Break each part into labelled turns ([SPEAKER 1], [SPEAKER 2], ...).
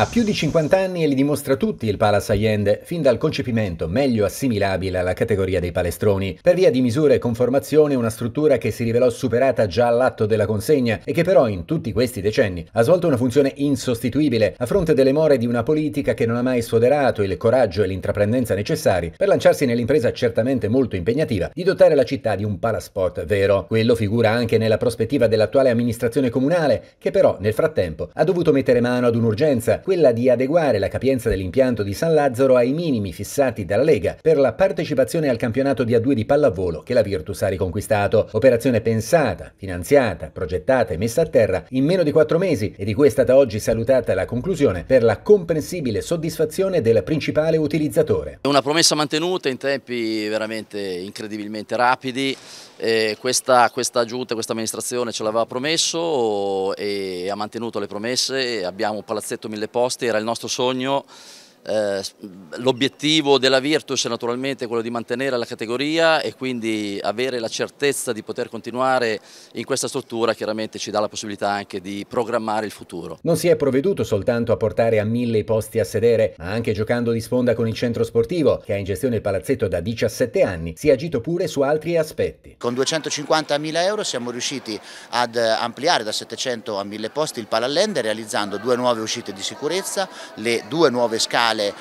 [SPEAKER 1] Ha più di 50 anni e li dimostra tutti il Palace Allende, fin dal concepimento meglio assimilabile alla categoria dei palestroni, per via di misure e conformazione una struttura che si rivelò superata già all'atto della consegna e che però in tutti questi decenni ha svolto una funzione insostituibile a fronte delle more di una politica che non ha mai sfoderato il coraggio e l'intraprendenza necessari per lanciarsi nell'impresa certamente molto impegnativa di dotare la città di un palasport vero. Quello figura anche nella prospettiva dell'attuale amministrazione comunale che però nel frattempo ha dovuto mettere mano ad un'urgenza quella di adeguare la capienza dell'impianto di San Lazzaro ai minimi fissati dalla Lega per la partecipazione al campionato di A2 di pallavolo che la Virtus ha riconquistato. Operazione pensata, finanziata, progettata e messa a terra in meno di quattro mesi e di cui è stata oggi salutata la conclusione per la comprensibile soddisfazione del principale utilizzatore.
[SPEAKER 2] Una promessa mantenuta in tempi veramente incredibilmente rapidi. Eh, questa, questa giunta, questa amministrazione ce l'aveva promesso e ha mantenuto le promesse. Abbiamo un palazzetto mille posti proposte era il nostro sogno eh, L'obiettivo della Virtus è naturalmente quello di mantenere la categoria e quindi avere la certezza di poter continuare in questa struttura chiaramente ci dà la possibilità anche di programmare il futuro.
[SPEAKER 1] Non si è provveduto soltanto a portare a mille i posti a sedere, ma anche giocando di sponda con il centro sportivo, che ha in gestione il palazzetto da 17 anni, si è agito pure su altri aspetti.
[SPEAKER 3] Con 250 mila euro siamo riusciti ad eh, ampliare da 700 a 1000 posti il Palalende realizzando due nuove uscite di sicurezza, le due nuove scale canale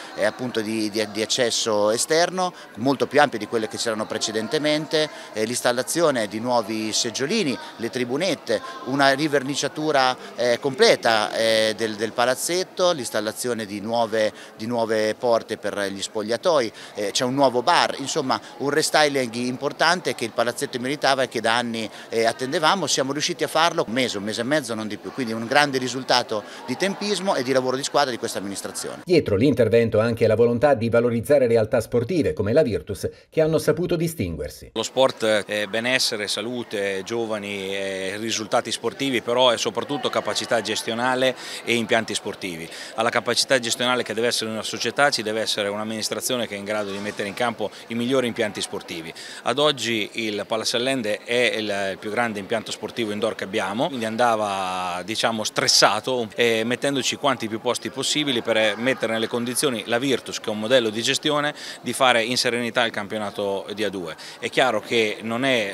[SPEAKER 3] di, di, di, accesso esterno, molto più ampio di quelle che c'erano precedentemente, eh, l'installazione di nuovi seggiolini, le tribunette, una riverniciatura eh, completa eh, del, del palazzetto, l'installazione di, di nuove, porte per gli spogliatoi, c'è un nuovo bar, insomma un restyling importante che il palazzetto meritava e che da anni attendevamo, siamo riusciti a farlo un mese, un mese e mezzo, non di più, quindi un grande risultato di tempismo e di lavoro di squadra di questa amministrazione.
[SPEAKER 1] Dietro intervento anche la volontà di valorizzare realtà sportive come la Virtus che hanno saputo distinguersi.
[SPEAKER 4] Lo sport è benessere, salute, giovani, risultati sportivi, però è soprattutto capacità gestionale e impianti sportivi. Alla capacità gestionale che deve essere una società ci deve essere un'amministrazione che è in grado di mettere in campo i migliori impianti sportivi. Ad oggi il Allende è il più grande impianto sportivo indoor che abbiamo, quindi andava diciamo stressato eh, mettendoci quanti più posti possibili per mettere nelle condizioni condizioni la Virtus, che è un modello di gestione, di fare in serenità il campionato di A2. È chiaro che non è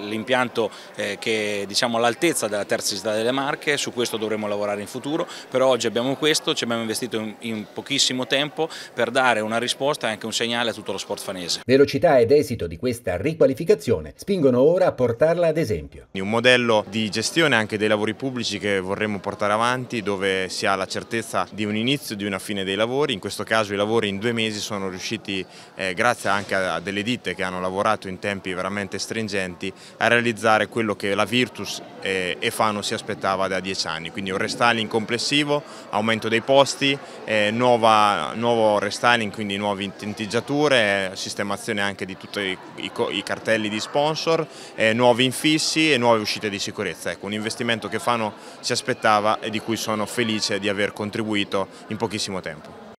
[SPEAKER 4] l'impianto eh, che diciamo all'altezza della terza città delle Marche, su questo dovremo lavorare in futuro, però oggi abbiamo questo, ci abbiamo investito in pochissimo tempo per dare una
[SPEAKER 5] risposta e anche un
[SPEAKER 4] segnale a tutto lo sport fanese.
[SPEAKER 1] Velocità ed esito di questa riqualificazione spingono ora a portarla ad esempio.
[SPEAKER 5] Un modello di gestione anche dei lavori pubblici che vorremmo portare avanti dove si ha la certezza di un inizio, e di una fine dei lavori in questo caso i lavori in due mesi sono riusciti, eh, grazie anche a, delle ditte che hanno lavorato in tempi veramente stringenti, a realizzare quello che la Virtus eh, e Fano si aspettava da dieci anni, quindi un restyling complessivo, aumento dei posti, eh, nuova, nuovo restyling, quindi nuove tinteggiature, eh, sistemazione anche di tutti i, i, i cartelli di sponsor, eh, nuovi infissi e nuove uscite di sicurezza. Ecco, un investimento che Fano si aspettava e di cui sono felice di aver contribuito in pochissimo tempo.